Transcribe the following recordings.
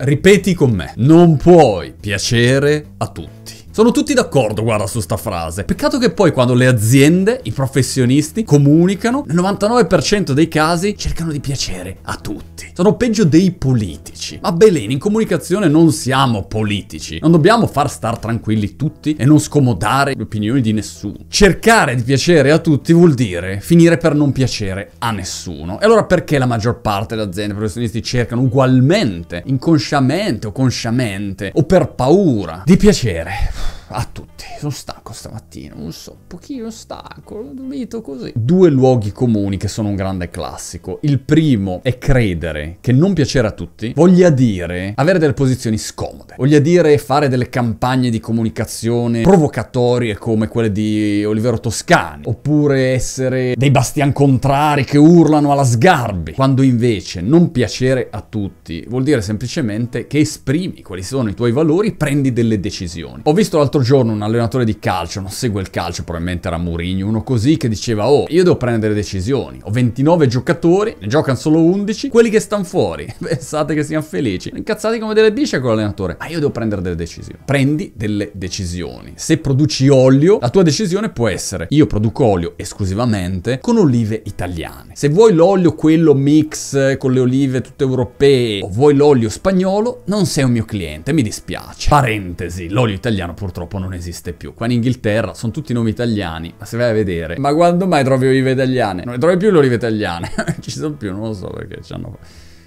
ripeti con me, non puoi piacere a tutti. Sono tutti d'accordo, guarda, su sta frase. Peccato che poi quando le aziende, i professionisti, comunicano, nel 99% dei casi cercano di piacere a tutti. Sono peggio dei politici. Ma Belen, in comunicazione non siamo politici. Non dobbiamo far star tranquilli tutti e non scomodare le opinioni di nessuno. Cercare di piacere a tutti vuol dire finire per non piacere a nessuno. E allora perché la maggior parte delle aziende, professionisti cercano ugualmente, inconsciamente o consciamente, o per paura, di piacere? a tutti. Sono stanco stamattina, non so, un pochino stanco, ho dormito così. Due luoghi comuni che sono un grande classico. Il primo è credere che non piacere a tutti voglia dire avere delle posizioni scomode, voglia dire fare delle campagne di comunicazione provocatorie come quelle di Olivero Toscani, oppure essere dei bastian contrari che urlano alla sgarbi, quando invece non piacere a tutti vuol dire semplicemente che esprimi quali sono i tuoi valori, e prendi delle decisioni. Ho visto l'altro l'altro giorno un allenatore di calcio, non segue il calcio, probabilmente era Mourinho, uno così che diceva "Oh, io devo prendere decisioni, ho 29 giocatori, ne giocano solo 11, quelli che stanno fuori, pensate che siano felici". Incazzati come delle bisce con l'allenatore, ma ah, io devo prendere delle decisioni. Prendi delle decisioni. Se produci olio, la tua decisione può essere io produco olio esclusivamente con olive italiane. Se vuoi l'olio quello mix con le olive tutte europee o vuoi l'olio spagnolo, non sei un mio cliente, mi dispiace. Parentesi, l'olio italiano purtroppo purtroppo non esiste più. Qua in Inghilterra sono tutti nomi italiani, ma se vai a vedere, ma quando mai trovi olive italiane? Non ne trovi più le olive italiane, ci sono più, non lo so perché ci hanno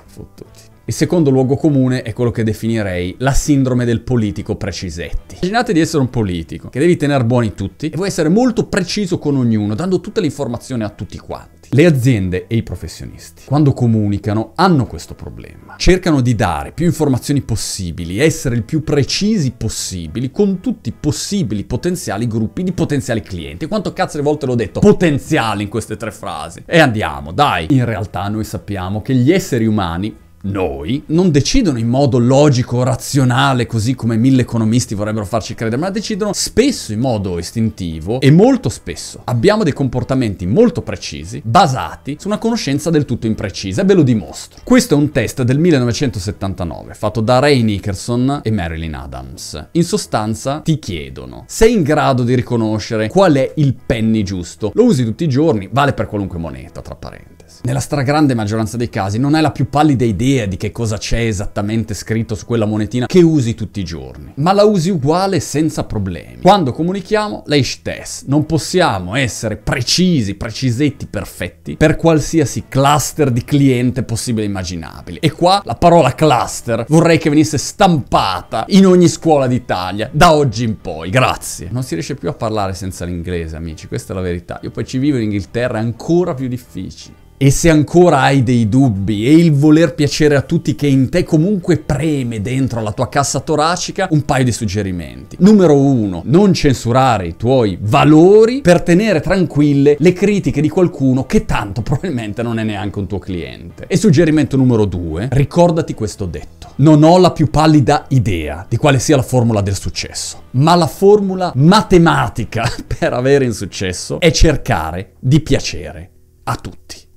fottuti. Il secondo luogo comune è quello che definirei la sindrome del politico precisetti. Immaginate di essere un politico, che devi tenere buoni tutti e vuoi essere molto preciso con ognuno, dando tutte le informazioni a tutti quanti. Le aziende e i professionisti, quando comunicano, hanno questo problema. Cercano di dare più informazioni possibili, essere il più precisi possibili con tutti i possibili potenziali gruppi di potenziali clienti. Quanto cazzo di volte l'ho detto potenziali in queste tre frasi? E andiamo, dai! In realtà noi sappiamo che gli esseri umani noi, non decidono in modo logico, razionale, così come mille economisti vorrebbero farci credere, ma decidono spesso in modo istintivo e molto spesso. Abbiamo dei comportamenti molto precisi, basati su una conoscenza del tutto imprecisa, e ve lo dimostro. Questo è un test del 1979, fatto da Ray Nickerson e Marilyn Adams. In sostanza ti chiedono, sei in grado di riconoscere qual è il penny giusto? Lo usi tutti i giorni, vale per qualunque moneta, tra parentesi parentesi. Nella stragrande maggioranza dei casi non hai la più pallida idea di che cosa c'è esattamente scritto su quella monetina che usi tutti i giorni, ma la usi uguale senza problemi. Quando comunichiamo, lei test. Non possiamo essere precisi, precisetti, perfetti per qualsiasi cluster di cliente possibile e immaginabile. E qua la parola cluster vorrei che venisse stampata in ogni scuola d'Italia da oggi in poi. Grazie. Non si riesce più a parlare senza l'inglese, amici, questa è la verità. Io poi ci vivo in Inghilterra, è ancora più difficile. E se ancora hai dei dubbi e il voler piacere a tutti che in te comunque preme dentro la tua cassa toracica, un paio di suggerimenti. Numero 1. Non censurare i tuoi valori per tenere tranquille le critiche di qualcuno che tanto probabilmente non è neanche un tuo cliente. E suggerimento numero 2. Ricordati questo detto. Non ho la più pallida idea di quale sia la formula del successo, ma la formula matematica per avere insuccesso è cercare di piacere a tutti.